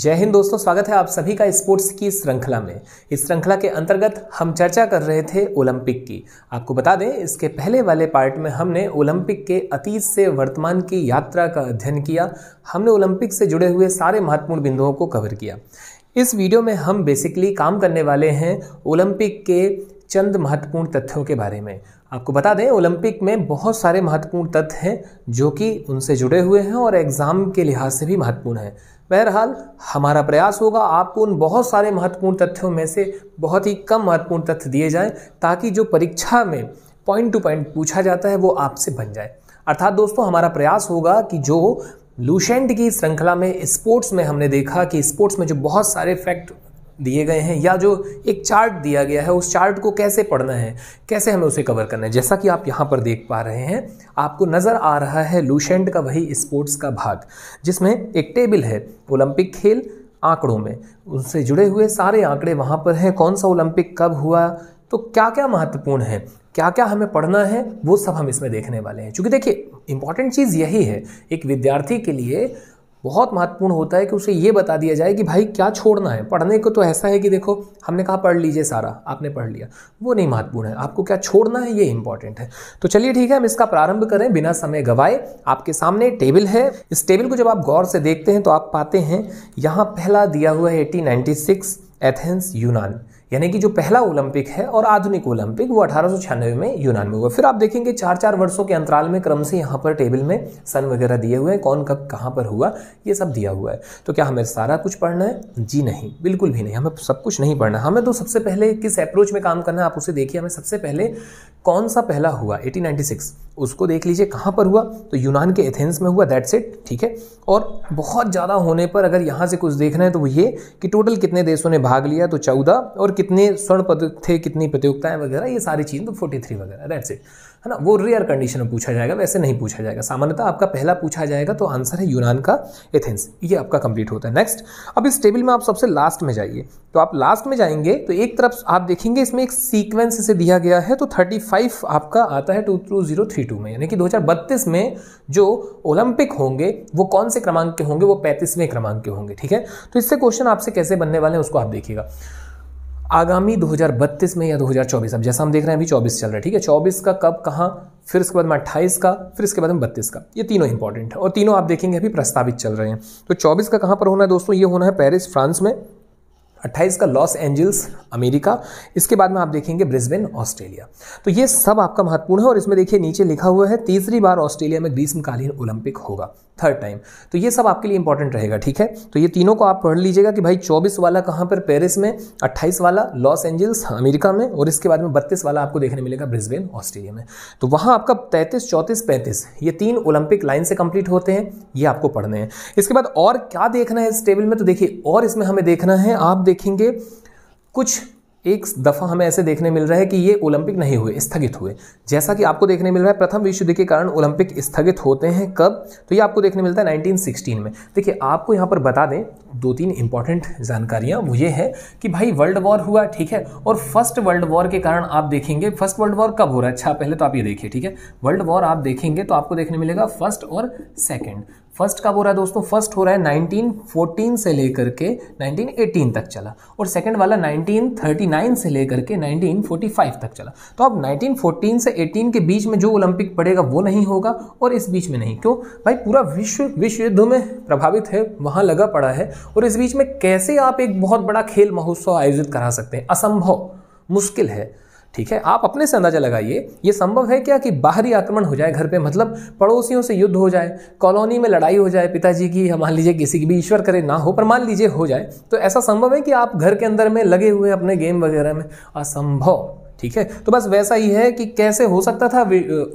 जय हिंद दोस्तों स्वागत है आप सभी का स्पोर्ट्स की श्रृंखला में इस श्रृंखला के अंतर्गत हम चर्चा कर रहे थे ओलंपिक की आपको बता दें इसके पहले वाले पार्ट में हमने ओलंपिक के अतीत से वर्तमान की यात्रा का अध्ययन किया हमने ओलंपिक से जुड़े हुए सारे महत्वपूर्ण बिंदुओं को कवर किया इस वीडियो में हम बेसिकली काम करने वाले हैं ओलंपिक के चंद महत्वपूर्ण तथ्यों के बारे में आपको बता दें ओलंपिक में बहुत सारे महत्वपूर्ण तथ्य हैं जो कि उनसे जुड़े हुए हैं और एग्ज़ाम के लिहाज से भी महत्वपूर्ण हैं बहरहाल हमारा प्रयास होगा आपको उन बहुत सारे महत्वपूर्ण तथ्यों में से बहुत ही कम महत्वपूर्ण तथ्य दिए जाएं ताकि जो परीक्षा में पॉइंट टू पॉइंट पूछा जाता है वो आपसे बन जाए अर्थात दोस्तों हमारा प्रयास होगा कि जो लूशेंट की श्रृंखला में स्पोर्ट्स में हमने देखा कि स्पोर्ट्स में जो बहुत सारे फैक्ट दिए गए हैं या जो एक चार्ट दिया गया है उस चार्ट को कैसे पढ़ना है कैसे हमें उसे कवर करना है जैसा कि आप यहाँ पर देख पा रहे हैं आपको नज़र आ रहा है लूशेंट का वही स्पोर्ट्स का भाग जिसमें एक टेबल है ओलंपिक खेल आंकड़ों में उनसे जुड़े हुए सारे आंकड़े वहाँ पर हैं कौन सा ओलंपिक कब हुआ तो क्या क्या महत्वपूर्ण है क्या क्या हमें पढ़ना है वो सब हम इसमें देखने वाले हैं क्योंकि देखिए इंपॉर्टेंट चीज़ यही है एक विद्यार्थी के लिए बहुत महत्वपूर्ण होता है कि उसे ये बता दिया जाए कि भाई क्या छोड़ना है पढ़ने को तो ऐसा है कि देखो हमने कहा पढ़ लीजिए सारा आपने पढ़ लिया वो नहीं महत्वपूर्ण है आपको क्या छोड़ना है ये इंपॉर्टेंट है तो चलिए ठीक है हम इसका प्रारंभ करें बिना समय गवाए आपके सामने टेबल है इस टेबल को जब आप गौर से देखते हैं तो आप पाते हैं यहाँ पहला दिया हुआ है एटीन एथेंस यूनान यानी कि जो पहला ओलंपिक है और आधुनिक ओलंपिक वो अठारह में यूनान में हुआ फिर आप देखेंगे चार चार वर्षों के अंतराल में क्रम से यहाँ पर टेबल में सन वगैरह दिए हुए हैं कौन कब कहाँ पर हुआ ये सब दिया हुआ है तो क्या हमें सारा कुछ पढ़ना है जी नहीं बिल्कुल भी नहीं हमें सब कुछ नहीं पढ़ना हमें तो सबसे पहले किस अप्रोच में काम करना है आप उसे देखिए हमें सबसे पहले कौन सा पहला हुआ 1896 उसको देख लीजिए कहाँ पर हुआ तो यूनान के एथेंस में हुआ दैट्स इट ठीक है और बहुत ज़्यादा होने पर अगर यहाँ से कुछ देखना है तो ये कि टोटल कितने देशों ने भाग लिया तो चौदह और कितने स्वर्ण पदक थे कितनी प्रतियोगिताएं वगैरह ये सारी चीज़ तो फोर्टी थ्री वगैरह दैट्स इट है ना वो रेयर कंडीशन में पूछा जाएगा वैसे नहीं पूछा जाएगा सामान्यतः आपका पहला पूछा जाएगा तो आंसर है यूनान का एथेंस ये आपका कंप्लीट होता है नेक्स्ट अब इस टेबल में आप सबसे लास्ट में जाइए तो आप लास्ट में जाएंगे तो एक तरफ आप देखेंगे इसमें एक सीक्वेंस इसे दिया गया है तो 35 आपका आता है two two zero three two में यानी कि बत्तीस में जो ओलंपिक होंगे वो कौन से क्रमांक के होंगे वो पैंतीसवें क्रमांक के होंगे ठीक है तो इससे क्वेश्चन आपसे कैसे बनने वाले हैं उसको आप देखिएगा आगामी 2032 में या 2024 अब जैसा हम देख रहे हैं अभी 24 चल रहा है ठीक है 24 का कब कहाँ फिर उसके बाद में 28 का फिर इसके बाद में 32 का ये तीनों इंपॉर्टेंट है और तीनों आप देखेंगे अभी प्रस्तावित चल रहे हैं तो 24 का कहाँ पर होना है दोस्तों ये होना है पेरिस फ्रांस में अट्ठाईस का लॉस एंजल्स अमेरिका इसके बाद में आप देखेंगे ब्रिस्बेन ऑस्ट्रेलिया तो ये सब आपका महत्वपूर्ण है और इसमें देखिए नीचे लिखा हुआ है तीसरी बार ऑस्ट्रेलिया में ग्रीष्मकालीन ओलंपिक होगा थर्ड टाइम तो ये सब आपके लिए इंपॉर्टेंट रहेगा ठीक है तो ये तीनों को आप पढ़ लीजिएगा कि भाई चौबीस वाला कहाँ पर पेरिस में अट्ठाईस वाला लॉस एंजल्स हाँ, अमेरिका में और इसके बाद में बत्तीस वाला आपको देखने मिलेगा ब्रिस्बेन ऑस्ट्रेलिया में तो वहाँ आपका तैंतीस चौंतीस पैंतीस ये तीन ओलंपिक लाइन से कंप्लीट होते हैं ये आपको पढ़ने हैं इसके बाद और क्या देखना है इस टेबल में तो देखिए और इसमें हमें देखना है आप देखेंगे कुछ एक दफ़ा हमें ऐसे देखने मिल रहा है कि ये ओलंपिक नहीं हुए स्थगित हुए जैसा कि आपको देखने मिल रहा है प्रथम विश्व युद्ध के कारण ओलंपिक स्थगित होते हैं कब तो ये आपको देखने मिलता है 1916 में देखिए आपको यहाँ पर बता दें दो तीन इंपॉर्टेंट जानकारियाँ वो ये है कि भाई वर्ल्ड वॉर हुआ ठीक है और फर्स्ट वर्ल्ड वॉर के कारण आप देखेंगे फर्स्ट वर्ल्ड वॉर कब हो रहा है अच्छा पहले तो आप ये देखिए ठीक है वर्ल्ड वॉर आप देखेंगे तो आपको देखने मिलेगा फर्स्ट और सेकेंड फर्स्ट कब हो रहा है दोस्तों फर्स्ट हो रहा है 1914 से लेकर के 1918 तक चला और सेकंड वाला 1939 से लेकर के 1945 तक चला तो अब 1914 से 18 के बीच में जो ओलंपिक पड़ेगा वो नहीं होगा और इस बीच में नहीं क्यों भाई पूरा विश्व विश्व युद्ध में प्रभावित है वहाँ लगा पड़ा है और इस बीच में कैसे आप एक बहुत बड़ा खेल महोत्सव आयोजित करा सकते हैं असंभव मुश्किल है ठीक है आप अपने से अंदाजा लगाइए ये संभव है क्या कि बाहरी आक्रमण हो जाए घर पे मतलब पड़ोसियों से युद्ध हो जाए कॉलोनी में लड़ाई हो जाए पिताजी की मान लीजिए किसी की भी ईश्वर करे ना हो पर मान लीजिए हो जाए तो ऐसा संभव है कि आप घर के अंदर में लगे हुए अपने गेम वगैरह में असंभव ठीक है तो बस वैसा ही है कि कैसे हो सकता था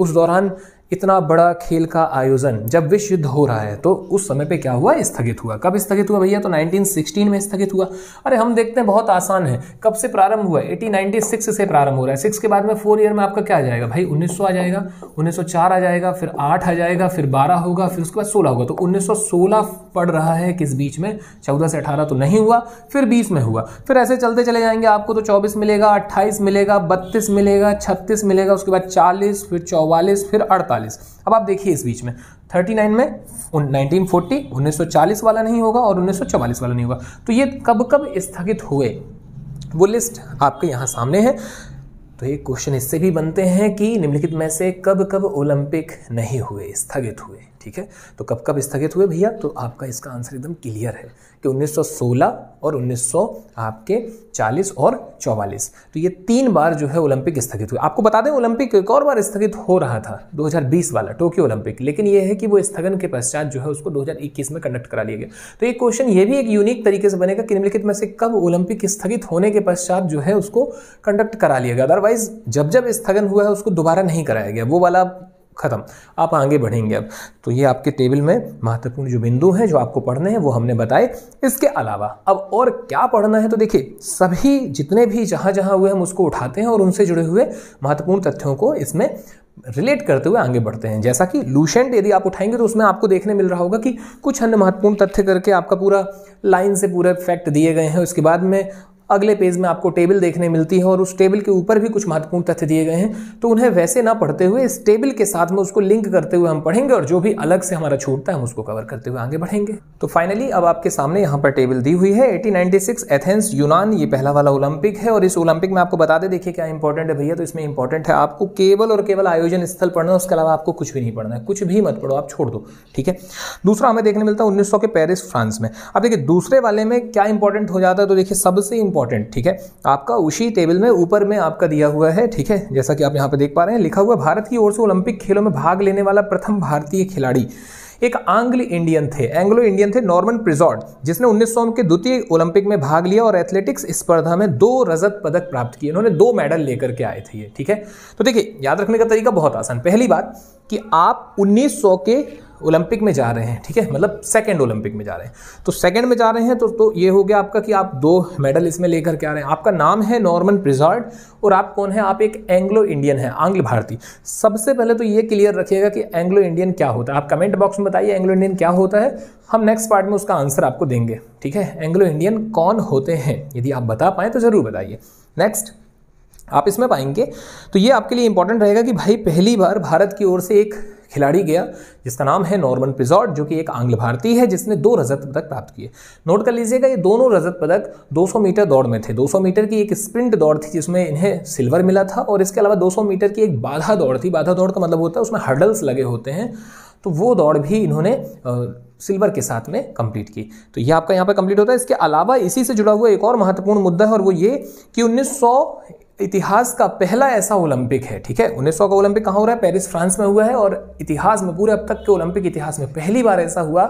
उस दौरान इतना बड़ा खेल का आयोजन जब विश्व युद्ध हो रहा है तो उस समय पे क्या हुआ स्थगित हुआ कब स्थगित हुआ भैया तो 1916 में स्थगित हुआ अरे हम देखते हैं बहुत आसान है कब से प्रारंभ हुआ 1896 से प्रारंभ हो रहा है सिक्स के बाद में फोर ईयर में आपका क्या आ जाएगा भाई 1900 आ जाएगा 1904 आ जाएगा फिर आठ आ जाएगा फिर बारह होगा फिर उसके बाद सोलह होगा तो उन्नीस पड़ रहा है किस बीच में चौदह से अठारह तो नहीं हुआ फिर बीस में हुआ फिर ऐसे चलते चले जाएंगे आपको तो चौबीस मिलेगा अट्ठाईस मिलेगा बत्तीस मिलेगा छत्तीस मिलेगा उसके बाद चालीस फिर चौवालीस फिर अड़तालीस चालीस अब आप देखिए इस बीच में 39 में 1940 1940 वाला नहीं होगा और 1944 वाला नहीं होगा तो ये कब कब स्थगित हुए वो लिस्ट आपके यहाँ सामने है तो ये क्वेश्चन इससे भी बनते हैं कि निम्नलिखित में से कब कब ओलंपिक नहीं हुए स्थगित हुए ठीक है तो कब कब स्थगित हुए भैया तो आपका इसका आंसर एकदम क्लियर है कि 1916 और 1900 आपके 40 और 44 तो ये तीन बार जो है ओलंपिक स्थगित हुए आपको बता दें ओलंपिक एक और बार स्थगित हो रहा था 2020 वाला टोक्यो ओलंपिक लेकिन ये है कि वो स्थगन के पश्चात जो है उसको 2021 में कंडक्ट करा लिया गया तो ये क्वेश्चन ये भी एक यूनिक तरीके से बनेगा कि निम्नलिखित में से कब ओलंपिक स्थगित होने के पश्चात जो है उसको कंडक्ट करा लिया गया अदरवाइज अदरवाइज जब जब स्थगन हुआ है उसको दोबारा नहीं कराया गया वो वाला खत्म आप आगे बढ़ेंगे अब तो ये आपके टेबल में महत्वपूर्ण जो बिंदु हैं जो आपको पढ़ने हैं वो हमने बताए इसके अलावा अब और क्या पढ़ना है तो देखिए सभी जितने भी जहां जहां हुए हम उसको उठाते हैं और उनसे जुड़े हुए महत्वपूर्ण तथ्यों को इसमें रिलेट करते हुए आगे बढ़ते हैं जैसा कि लूशेंट यदि आप उठाएंगे तो उसमें आपको देखने मिल रहा होगा कि कुछ अन्य महत्वपूर्ण तथ्य करके आपका पूरा लाइन से पूरे फैक्ट दिए गए हैं उसके बाद में अगले पेज में आपको टेबल देखने मिलती है और उस टेबल के ऊपर भी कुछ महत्वपूर्ण तथ्य दिए गए हैं तो उन्हें वैसे ना पढ़ते हुए इस टेबल के साथ में उसको लिंक करते हुए हम पढ़ेंगे और जो भी अलग से हमारा छूटता है हम उसको कवर करते हुए आगे बढ़ेंगे तो फाइनली अब आपके सामने यहाँ पर टेबल दी हुई है एटीन एथेंस यूनान ये पहला वाला ओलंपिक है और इस ओलंपिक में आपको बता दे देखिए क्या इंपॉर्टेंट है भैया तो इसमें इंपॉर्टेंट है आपको केवल और केवल आयोजन स्थल पढ़ना उसके अलावा आपको कुछ भी नहीं पढ़ना है कुछ भी मत पढ़ो आप छोड़ दो ठीक है दूसरा हमें देखने मिलता है उन्नीस के पेरिस फ्रांस में अब देखिए दूसरे वाले में क्या इंपॉर्टेंट हो जाता है तो देखिए सबसे इंपॉर्टेंट ठीक है आपका उसी टेबल में ऊपर में आपका दिया हुआ है ठीक है जैसा कि आप यहाँ पर देख पा रहे हैं लिखा हुआ भारत की ओर से ओलंपिक खेलों में भाग लेने वाला प्रथम भारतीय खिलाड़ी एक आंग्ल इंडियन थे एंग्लो इंडियन थे नॉर्मन प्रिजॉर्ड जिसने उन्नीस के द्वितीय ओलंपिक में भाग लिया और एथलेटिक्स स्पर्धा में दो रजत पदक प्राप्त किए उन्होंने दो मेडल लेकर के आए थे ये ठीक है तो देखिए याद रखने का तरीका बहुत आसान पहली बात कि आप 1900 के ओलंपिक में जा रहे हैं ठीक है मतलब सेकेंड ओलंपिक में जा रहे हैं तो सेकेंड में जा रहे हैं तो तो ये हो गया आपका कि आप दो मेडल इसमें लेकर के आ रहे हैं आपका नाम है नॉर्मन प्रिजॉर्ड और आप कौन है आप एक एंग्लो इंडियन है आंग्ल भारतीय सबसे पहले तो ये क्लियर रखिएगा कि एंग्लो इंडियन क्या होता है आप कमेंट बॉक्स में बताइए एंग्लो इंडियन क्या होता है हम नेक्स्ट पार्ट में उसका आंसर आपको देंगे ठीक है एंग्लो इंडियन कौन होते हैं यदि आप बता पाएँ तो ज़रूर बताइए नेक्स्ट आप इसमें पाएंगे तो ये आपके लिए इंपॉर्टेंट रहेगा कि भाई पहली बार भारत की ओर से एक खिलाड़ी गया जिसका नाम है नॉर्मन पिजॉर्ट जो कि एक आंग्ल भारतीय है जिसने दो रजत पदक प्राप्त किए नोट कर लीजिएगा ये दोनों रजत पदक 200 मीटर दौड़ में थे 200 मीटर की एक स्प्रिंट दौड़ थी जिसमें इन्हें सिल्वर मिला था और इसके अलावा 200 मीटर की एक बाधा दौड़ थी बाधा दौड़ का मतलब होता है उसमें हर्डल्स लगे होते हैं तो वो दौड़ भी इन्होंने सिल्वर के साथ में कंप्लीट की तो ये आपका यहाँ पर कंप्लीट होता है इसके अलावा इसी से जुड़ा हुआ एक और महत्वपूर्ण मुद्दा है और वो ये कि उन्नीस इतिहास का पहला ऐसा ओलंपिक है ठीक है 1900 का ओलंपिक कहाँ हो रहा है पेरिस फ्रांस में हुआ है और इतिहास में पूरे अब तक के ओलंपिक इतिहास में पहली बार ऐसा हुआ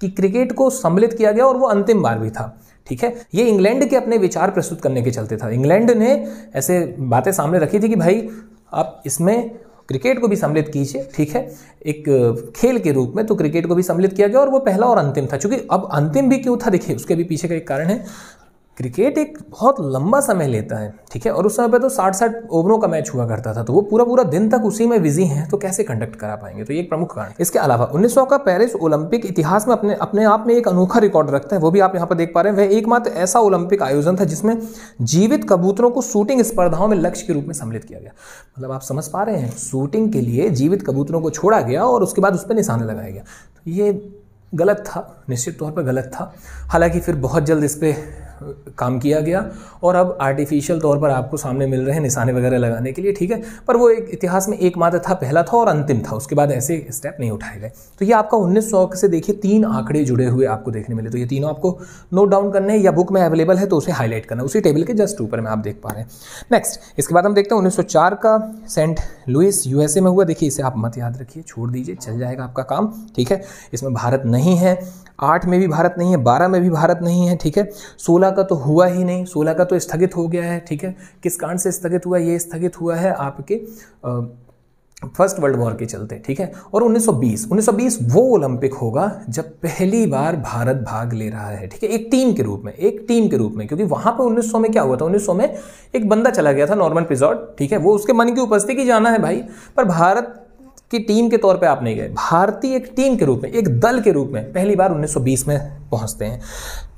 कि क्रिकेट को सम्मिलित किया गया और वो अंतिम बार भी था ठीक है ये इंग्लैंड के अपने विचार प्रस्तुत करने के चलते था इंग्लैंड ने ऐसे बातें सामने रखी थी कि भाई आप इसमें क्रिकेट को भी सम्मिलित कीजिए ठीक है एक खेल के रूप में तो क्रिकेट को भी सम्मिलित किया गया और वो पहला और अंतिम था क्योंकि अब अंतिम भी क्यों था देखिए उसके भी पीछे का एक कारण है क्रिकेट एक बहुत लंबा समय लेता है ठीक है और उस समय पे तो साठ साठ ओवरों का मैच हुआ करता था तो वो पूरा पूरा दिन तक उसी में बिजी हैं तो कैसे कंडक्ट करा पाएंगे तो ये एक प्रमुख कारण इसके अलावा उन्नीस का पेरिस ओलंपिक इतिहास में अपने अपने आप में एक अनोखा रिकॉर्ड रखता है वो भी आप यहाँ पर देख पा रहे हैं वह एकमात्र ऐसा ओलंपिक आयोजन था जिसमें जीवित कबूतरों को शूटिंग स्पर्धाओं में लक्ष्य के रूप में सम्मिलित किया गया मतलब आप समझ पा रहे हैं शूटिंग के लिए जीवित कबूतरों को छोड़ा गया और उसके बाद उस पर निशाना लगाया गया तो ये गलत था निश्चित तौर पर गलत था हालांकि फिर बहुत जल्द इस पर काम किया गया और अब आर्टिफिशियल तौर पर आपको सामने मिल रहे हैं निशाने वगैरह लगाने के लिए ठीक है पर वो एक इतिहास में एकमात्र था पहला था और अंतिम था उसके बाद ऐसे स्टेप नहीं उठाए गए तो ये आपका उन्नीस से देखिए तीन आंकड़े जुड़े हुए आपको देखने मिले तो ये तीनों आपको नोट डाउन करने या बुक में अवेलेबल है तो उसे हाईलाइट करना उसी टेबल के जस्ट ऊपर में आप देख पा रहे हैं नेक्स्ट इसके बाद हम देखते हैं उन्नीस का सेंट लुइस यूएसए में हुआ देखिए इसे आप मत याद रखिए छोड़ दीजिए चल जाएगा आपका काम ठीक है इसमें भारत नहीं है आठ में भी भारत नहीं है बारह में भी भारत नहीं है ठीक है सोलह सोलह का तो हुआ ही नहीं सोलह का तो स्थगित हो गया है ठीक है किस कारण से स्थगित हुआ ये स्थगित हुआ है आपके फर्स्ट वर्ल्ड वॉर के चलते ठीक है और 1920 1920 वो ओलंपिक होगा जब पहली बार भारत भाग ले रहा है ठीक है एक टीम के रूप में एक टीम के रूप में क्योंकि वहां पर 1900 में क्या हुआ था 1900 में एक बंदा चला गया था नॉर्मन पिजॉर्ट ठीक है वो उसके मन की उपस्थिति जाना है भाई पर भारत की टीम के तौर पे आप नहीं गए भारतीय एक टीम के रूप में एक दल के रूप में पहली बार 1920 में पहुंचते हैं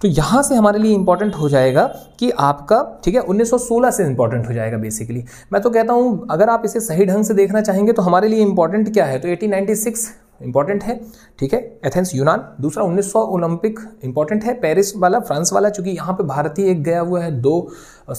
तो यहां से हमारे लिए इंपॉर्टेंट हो जाएगा कि आपका ठीक है 1916 से इंपॉर्टेंट हो जाएगा बेसिकली मैं तो कहता हूं अगर आप इसे सही ढंग से देखना चाहेंगे तो हमारे लिए इंपॉर्टेंट क्या है तो 1896 इंपॉर्टेंट है ठीक है एथेंस यूनान दूसरा 1900 ओलंपिक इंपॉर्टेंट है पेरिस वाला फ्रांस वाला चूंकि यहाँ पे भारतीय एक गया हुआ है दो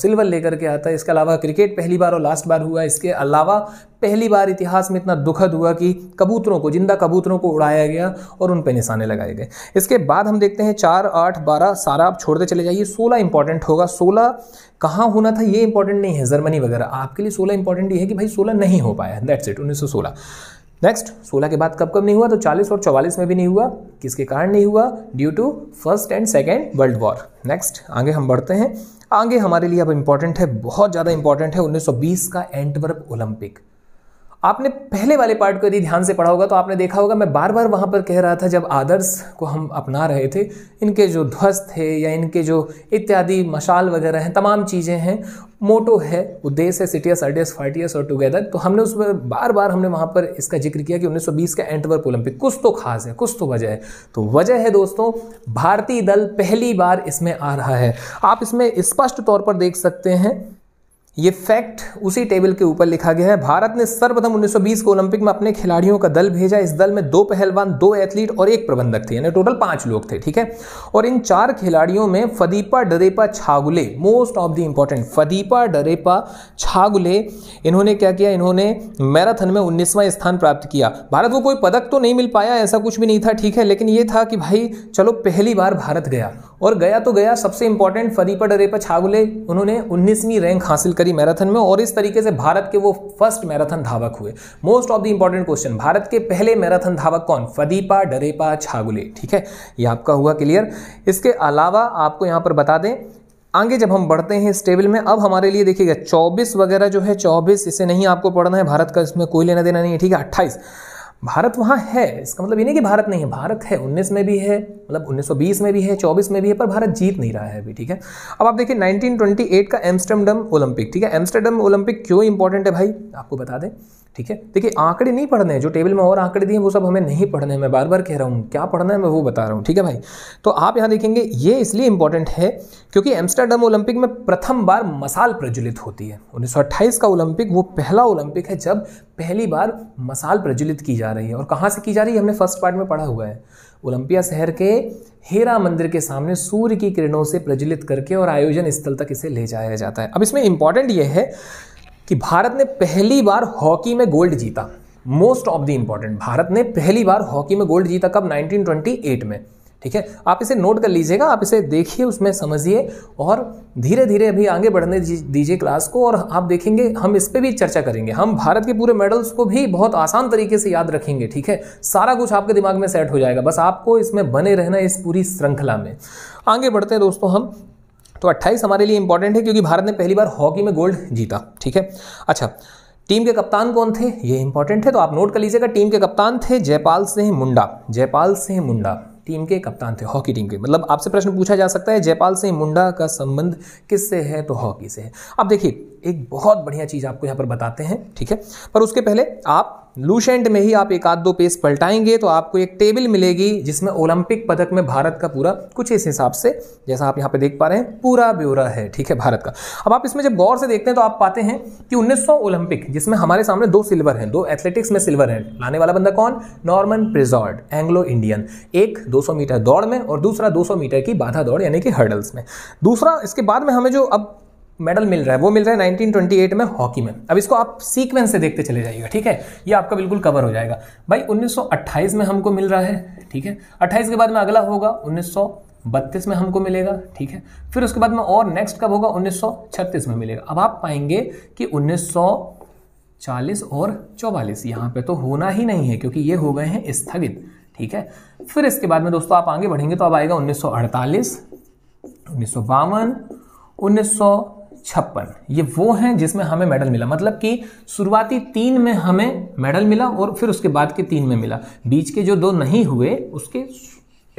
सिल्वर लेकर के आता है इसके अलावा क्रिकेट पहली बार और लास्ट बार हुआ इसके अलावा पहली बार इतिहास में इतना दुखद हुआ कि कबूतरों को जिंदा कबूतरों को उड़ाया गया और उन पर निशाने लगाए गए इसके बाद हम देखते हैं चार आठ बारह सारा आप छोड़ते चले जाइए सोलह इंपॉर्टेंट होगा सोलह कहाँ होना था ये इंपॉर्टेंट नहीं है जर्मनी वगैरह आपके लिए सोलह इंपॉर्टेंट ये है कि भाई सोलह नहीं हो पाया दैट्स इट उन्नीस सौ सोलह नेक्स्ट 16 के बाद कब कब नहीं हुआ तो 40 और 44 में भी नहीं हुआ किसके कारण नहीं हुआ due to first and second world war next आगे हम बढ़ते हैं आगे हमारे लिए अब इम्पॉर्टेंट है बहुत ज़्यादा इंपॉर्टेंट है 1920 का एंटवर्प ओलंपिक आपने पहले वाले पार्ट को यदि ध्यान से पढ़ा होगा तो आपने देखा होगा मैं बार बार वहाँ पर कह रहा था जब आदर्श को हम अपना रहे थे इनके जो ध्वस्त थे या इनके जो इत्यादि मशाल वगैरह हैं तमाम चीज़ें हैं मोटो है उद्देश्य है सिटियस अर्डियस फार्टियस और टुगेदर तो हमने उसमें बार बार हमने वहाँ पर इसका जिक्र किया कि 1920 का एंटवर्प ओलंपिक कुछ तो खास है कुछ तो वजह है तो वजह है दोस्तों भारतीय दल पहली बार इसमें आ रहा है आप इसमें स्पष्ट इस तौर पर देख सकते हैं ये फैक्ट उसी टेबल के ऊपर लिखा गया है भारत ने सर्वप्रथम 1920 को ओलंपिक में अपने खिलाड़ियों का दल भेजा इस दल में दो पहलवान दो एथलीट और एक प्रबंधक थे यानी टोटल पांच लोग थे ठीक है और इन चार खिलाड़ियों में Phadeppa Dareppa Chaugule most of the important Phadeppa Dareppa Chaugule इन्होंने क्या किया इन्होंने मैराथन में उन्नीसवां स्थान प्राप्त किया भारत को कोई पदक तो नहीं मिल पाया ऐसा कुछ भी नहीं था ठीक है लेकिन ये था कि भाई चलो पहली बार भारत गया और गया तो गया सबसे इंपॉर्टेंट फरीपड़ अरेपा छागुले उन्होंने 19वीं रैंक हासिल करी मैराथन में और इस तरीके से भारत के वो फर्स्ट मैराथन धावक हुए most of the important question Bharat के पहले मैराथन धावक कौन फदीपा डरेपा छागुले ठीक है ये आपका हुआ क्लियर इसके अलावा आपको यहां पर बता दें आगे जब हम बढ़ते हैं इस टेबल में अब हमारे लिए देखिएगा 24 वगैरह जो है 24 इसे नहीं आपको पढ़ना है भारत का इसमें कोई लेना देना नहीं है ठीक है 28 भारत वहाँ है इसका मतलब ये नहीं कि भारत नहीं है भारत है 19 में भी है मतलब 1920 में भी है 24 में भी है पर भारत जीत नहीं रहा है अभी ठीक है अब आप देखिए 1928 का एम्स्टर्डम ओलंपिक ठीक है एम्स्टर्डम ओलंपिक क्यों इंपॉर्टेंट है भाई आपको बता दें ठीक है देखिए आंकड़े नहीं पढ़ने हैं जो टेबल में और आंकड़े दिए वो सब हमें नहीं पढ़ने हैं मैं बार बार कह रहा हूँ क्या पढ़ना है मैं वो बता रहा हूँ ठीक है भाई तो आप यहाँ देखेंगे ये इसलिए इंपॉर्टेंट है क्योंकि एम्स्टरडम ओलंपिक में प्रथम बार मसाल प्रज्वलित होती है उन्नीस का ओलंपिक वो पहला ओलंपिक है जब पहली बार मसाल प्रज्वलित की जा रही है और कहाँ से की जा रही है हमने फर्स्ट पार्ट में पढ़ा हुआ है ओलंपिया शहर के हेरा मंदिर के सामने सूर्य की किरणों से प्रज्वलित करके और आयोजन स्थल तक इसे ले जाया जाता है अब इसमें इंपॉर्टेंट यह है कि भारत ने पहली बार हॉकी में गोल्ड जीता most of the important Bharat ने पहली बार हॉकी में गोल्ड जीता कब 1928 में ठीक है आप इसे नोट कर लीजिएगा आप इसे देखिए उसमें समझिए और धीरे धीरे अभी आगे बढ़ने दीजिए क्लास को और आप देखेंगे हम इस पर भी चर्चा करेंगे हम भारत के पूरे मेडल्स को भी बहुत आसान तरीके से याद रखेंगे ठीक है सारा कुछ आपके दिमाग में सेट हो जाएगा बस आपको इसमें बने रहना इस पूरी श्रृंखला में आगे बढ़ते हैं दोस्तों हम तो 28 हमारे लिए इंपॉर्टेंट है क्योंकि भारत ने पहली बार हॉकी में गोल्ड जीता ठीक है अच्छा टीम के कप्तान कौन थे ये इंपॉर्टेंट है तो आप नोट कर लीजिएगा टीम के कप्तान थे जयपाल सिंह मुंडा जयपाल सिंह मुंडा टीम के कप्तान थे हॉकी टीम के मतलब आपसे प्रश्न पूछा जा सकता है जयपाल सिंह मुंडा का संबंध किससे है तो हॉकी से है अब देखिए एक बहुत बढ़िया चीज़ आपको यहाँ पर बताते हैं ठीक है पर उसके पहले आप लूशेंट में ही आप एक आध दो पेज पलटाएंगे तो आपको एक टेबल मिलेगी जिसमें ओलंपिक पदक में भारत का पूरा कुछ इस हिसाब से जैसा आप यहाँ पे देख पा रहे हैं पूरा ब्यौरा है ठीक है भारत का अब आप इसमें जब गौर से देखते हैं तो आप पाते हैं कि 1900 ओलंपिक जिसमें हमारे सामने दो सिल्वर हैं दो एथलेटिक्स में सिल्वर है लाने वाला बंदा कौन नॉर्मन प्रिजॉर्ड एंग्लो इंडियन एक दो मीटर दौड़ में और दूसरा दो मीटर की बाधा दौड़ यानी कि हर्डल्स में दूसरा इसके बाद में हमें जो अब मेडल मिल रहा है वो मिल रहा है 1928 में हॉकी में अब इसको आप सीक्वेंस से देखते चले जाइएगा ठीक है ये आपका बिल्कुल कवर हो जाएगा भाई 1928 में हमको मिल रहा है ठीक है 28 के बाद में अगला होगा उन्नीस बत्तीस में हमको मिलेगा ठीक है फिर उसके बाद में और नेक्स्ट कब होगा 1936 में मिलेगा अब आप पाएंगे कि चालीस और चौवालीस यहाँ पे तो होना ही नहीं है क्योंकि ये हो गए हैं स्थगित ठीक है फिर इसके बाद में दोस्तों आप आगे बढ़ेंगे तो अब आएगा अड़तालीस उन्नीस सौ बावन उन्नीस सौ छप्पन ये वो हैं जिसमें हमें मेडल मिला मतलब कि शुरुआती तीन में हमें मेडल मिला और फिर उसके बाद के तीन में मिला बीच के जो दो नहीं हुए उसके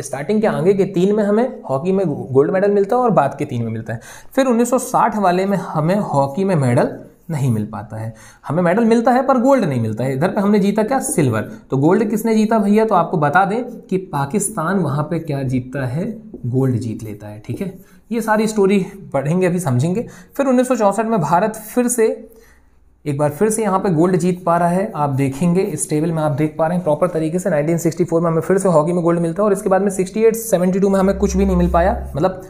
स्टार्टिंग के आगे के तीन में हमें हॉकी में गोल्ड मेडल मिलता है और बाद के तीन में मिलता है फिर 1960 वाले में हमें हॉकी में मेडल नहीं मिल पाता है हमें मेडल मिलता है पर गोल्ड नहीं मिलता है इधर पे हमने जीता क्या सिल्वर तो गोल्ड किसने जीता भैया तो आपको बता दें कि पाकिस्तान वहाँ पे क्या जीतता है गोल्ड जीत लेता है ठीक है ये सारी स्टोरी पढ़ेंगे अभी समझेंगे फिर उन्नीस में भारत फिर से एक बार फिर से यहाँ पे गोल्ड जीत पा रहा है आप देखेंगे इस टेबल में आप देख पा रहे हैं प्रॉपर तरीके से 1964 में हमें फिर से हॉकी में गोल्ड मिलता है और इसके बाद में 68 72 में हमें कुछ भी नहीं मिल पाया मतलब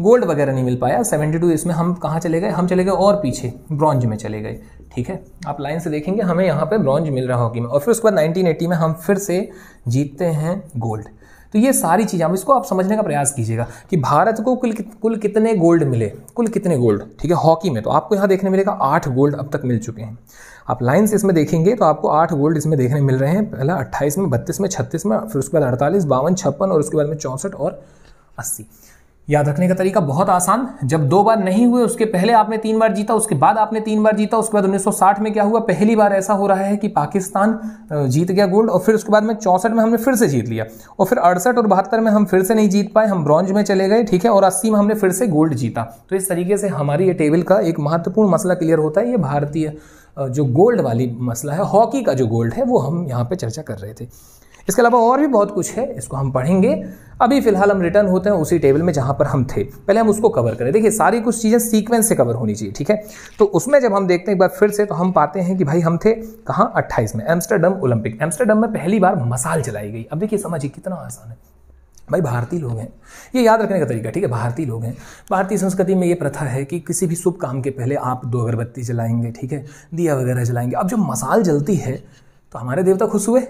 गोल्ड वगैरह नहीं मिल पाया 72 इसमें हम कहाँ चले गए हम चले गए और पीछे ब्रॉन्ज में चले गए ठीक है आप लाइन से देखेंगे हमें यहाँ पर ब्रॉन्ज मिल रहा हॉकी में और फिर उसके बाद नाइनटीन में हम फिर से जीतते हैं गोल्ड तो ये सारी चीज़ें हम इसको आप समझने का प्रयास कीजिएगा कि भारत को कुल कुल कितने गोल्ड मिले कुल कितने गोल्ड ठीक है हॉकी में तो आपको यहाँ देखने मिलेगा आठ गोल्ड अब तक मिल चुके हैं आप लाइन इसमें देखेंगे तो आपको आठ गोल्ड इसमें देखने मिल रहे हैं पहला अट्ठाईस में बत्तीस में छत्तीस में फिर उसके बाद अड़तालीस बावन छप्पन और उसके बाद में चौंसठ और अस्सी याद रखने का तरीका बहुत आसान जब दो बार नहीं हुए उसके पहले आपने तीन बार जीता उसके बाद आपने तीन बार जीता उसके बाद 1960 में क्या हुआ पहली बार ऐसा हो रहा है कि पाकिस्तान जीत गया गोल्ड और फिर उसके बाद में चौंसठ में हमने फिर से जीत लिया और फिर अड़सठ और बहत्तर में हम फिर से नहीं जीत पाए हम ब्रॉन्ज में चले गए ठीक है और अस्सी में हमने फिर से गोल्ड जीता तो इस तरीके से हमारी ये टेबल का एक महत्वपूर्ण मसला क्लियर होता है ये भारतीय जो गोल्ड वाली मसला है हॉकी का जो गोल्ड है वो हम यहाँ पर चर्चा कर रहे थे इसके अलावा और भी बहुत कुछ है इसको हम पढ़ेंगे अभी फिलहाल हम रिटर्न होते हैं उसी टेबल में जहां पर हम थे पहले हम उसको कवर करें देखिए सारी कुछ चीज़ें सीक्वेंस से कवर होनी चाहिए ठीक है तो उसमें जब हम देखते हैं एक बार फिर से तो हम पाते हैं कि भाई हम थे कहाँ अट्ठाईस में एम्स्टरडम ओलंपिक एम्स्टरडम में पहली बार मसाल चलाई गई अब देखिए समझिए कितना आसान है भाई भारतीय लोग हैं ये याद रखने का तरीका ठीक है भारतीय लोग हैं भारतीय संस्कृति में ये प्रथा है कि किसी भी शुभ काम के पहले आप दो अगरबत्ती जलाएंगे ठीक है दिया वगैरह जलाएंगे अब जब मसाल जलती है तो हमारे देवता खुश हुए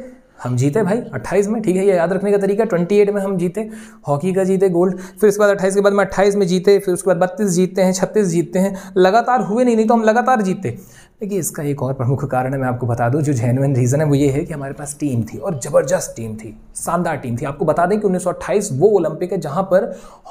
हम जीते भाई अट्ठाईस में ठीक है ये याद रखने का तरीका ट्वेंटी एट में हम जीते हॉकी का जीते गोल्ड फिर उसके बाद 28 के बाद में अट्ठाईस में जीते फिर उसके बाद बत्तीस जीते हैं छत्तीस जीतते हैं लगातार हुए नहीं नहीं तो हम लगातार जीते देखिए इसका एक और प्रमुख कारण है मैं आपको बता दूं जो जेनुअन रीज़न है वो ये है कि हमारे पास टीम थी और ज़बरदस्त टीम थी शानदार टीम थी आपको बता दें कि 1928 वो ओलंपिक है जहां पर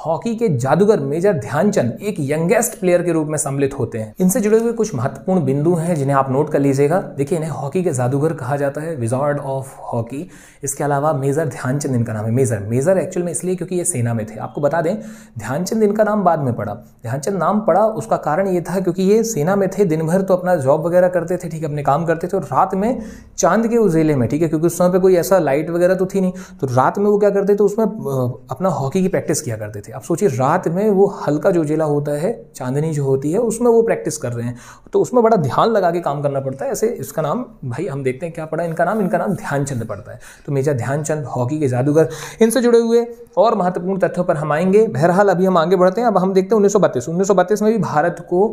हॉकी के जादूगर मेजर ध्यानचंद एक यंगेस्ट प्लेयर के रूप में सम्मिलित होते हैं इनसे जुड़े हुए कुछ महत्वपूर्ण बिंदु हैं जिन्हें आप नोट कर लीजिएगा देखिए इन्हें हॉकी के जादूगर कहा जाता है विजॉर्ड ऑफ हॉकी इसके अलावा मेजर ध्यानचंद इनका नाम है मेजर मेजर एक्चुअल में इसलिए क्योंकि ये सेना में थे आपको बता दें ध्यानचंद इनका नाम बाद में पड़ा ध्यानचंद नाम पड़ा उसका कारण ये था क्योंकि ये सेना में थे दिन भर तो अपना जॉब वगैरह करते थे ठीक है अपने काम करते थे और रात में चांद के उजेले में ठीक है क्योंकि उस समय पर कोई ऐसा लाइट वगैरह तो थी नहीं तो रात में वो क्या करते थे उसमें अपना हॉकी की प्रैक्टिस किया करते थे आप सोचिए रात में वो हल्का जो उजेला होता है चांदनी जो होती है उसमें वो प्रैक्टिस कर रहे हैं तो उसमें बड़ा ध्यान लगा के काम करना पड़ता है ऐसे इसका नाम भाई हम देखते हैं क्या पड़ा इनका नाम इनका नाम ध्यानचंद पड़ता है तो मेजर ध्यानचंद हॉकी के जादूगर इनसे जुड़े हुए और महत्वपूर्ण तथ्यों पर हम आएंगे बहरहाल अभी हम आगे बढ़ते हैं अब हम देखते हैं उन्नीस सौ में भी भारत को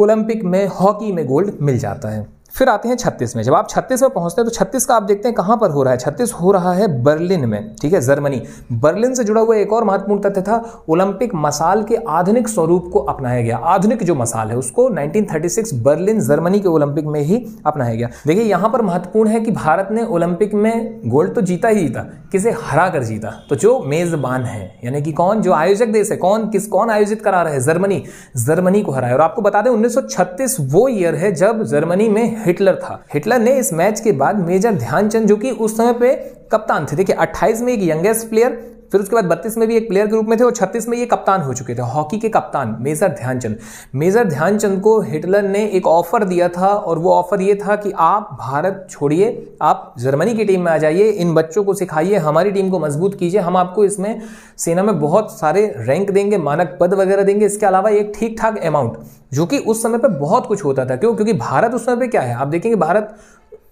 ओलंपिक में हॉकी में गोल्ड मिल जाता है फिर आते हैं छत्तीस में जब आप छत्तीस में पहुंचते हैं तो छत्तीस का आप देखते हैं कहां पर हो रहा है छत्तीस हो रहा है बर्लिन में ठीक है जर्मनी बर्लिन से जुड़ा हुआ एक और महत्वपूर्ण तथ्य था ओलंपिक मसाल के आधुनिक स्वरूप को अपनाया गया आधुनिक जो मसाल है उसको 1936 बर्लिन जर्मनी के ओलंपिक में ही अपनाया गया देखिए यहां पर महत्वपूर्ण है कि भारत ने ओलंपिक में गोल्ड तो जीता ही जीता किसे हरा कर जीता तो जो मेजबान है यानी कि कौन जो आयोजक देश है कौन किस कौन आयोजित करा रहा है जर्मनी जर्मनी को हराया और आपको बता दें उन्नीस वो ईयर है जब जर्मनी में हिटलर था हिटलर ने इस मैच के बाद मेजर ध्यानचंद जो कि उस समय पे कप्तान थे देखिए 28 में एक यंगेस्ट प्लेयर फिर उसके बाद बत्तीस में भी एक प्लेयर के रूप में थे और छत्तीस में ये कप्तान हो चुके थे हॉकी के कप्तान मेजर ध्यानचंद मेजर ध्यानचंद को हिटलर ने एक ऑफर दिया था और वो ऑफर ये था कि आप भारत छोड़िए आप जर्मनी की टीम में आ जाइए इन बच्चों को सिखाइए हमारी टीम को मजबूत कीजिए हम आपको इसमें सेना में बहुत सारे रैंक देंगे मानक पद वगैरह देंगे इसके अलावा एक ठीक ठाक अमाउंट जो कि उस समय पर बहुत कुछ होता था क्यों क्योंकि भारत उस समय पर क्या है आप देखेंगे भारत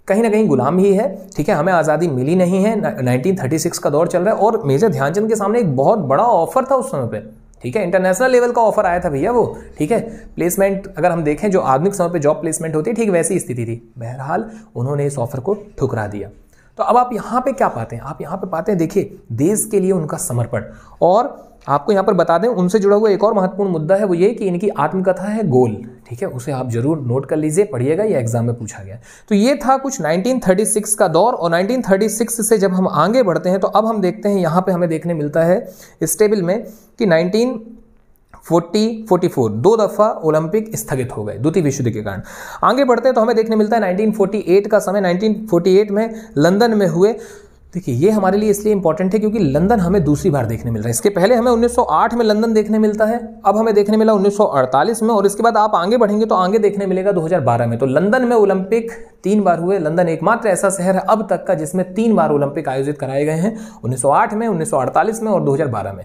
कहीं ना कहीं गुलाम ही है ठीक है हमें आज़ादी मिली नहीं है 1936 का दौर चल रहा है और मेजर ध्यानचंद के सामने एक बहुत बड़ा ऑफर था उस समय पे ठीक है इंटरनेशनल लेवल का ऑफर आया था भैया वो ठीक है प्लेसमेंट अगर हम देखें जो आधुनिक समय पे जॉब प्लेसमेंट होती है ठीक वैसी स्थिति थी बहरहाल उन्होंने इस ऑफर को ठुकरा दिया तो अब आप यहाँ पे क्या पाते हैं आप यहाँ पे पाते हैं देखिए देश के लिए उनका समर्पण और आपको यहाँ पर बता दें उनसे जुड़ा हुआ एक और महत्वपूर्ण मुद्दा है वो ये कि इनकी आत्मकथा है गोल ठीक है उसे आप जरूर नोट कर लीजिए पढ़िएगा ये एग्जाम में पूछा गया तो ये था कुछ 1936 का दौर और 1936 से जब हम आगे बढ़ते हैं तो अब हम देखते हैं यहाँ पे हमें देखने मिलता है इस टेबल में कि नाइनटीन 40, 44 दो दफ़ा ओलंपिक स्थगित हो गए द्वितीय विश्व युद्ध के कारण आगे बढ़ते हैं तो हमें देखने मिलता है 1948 का समय 1948 में लंदन में हुए देखिए ये हमारे लिए इसलिए इंपॉर्टेंट है क्योंकि लंदन हमें दूसरी बार देखने मिल रहा है इसके पहले हमें 1908 में लंदन देखने मिलता है अब हमें देखने मिला 1948 में और इसके बाद आप आगे बढ़ेंगे तो आगे देखने मिलेगा 2012 में तो लंदन में ओलंपिक तीन बार हुए लंदन एकमात्र ऐसा शहर है अब तक का जिसमें तीन बार ओलंपिक आयोजित कराए गए हैं उन्नीस में उन्नीस में और दो में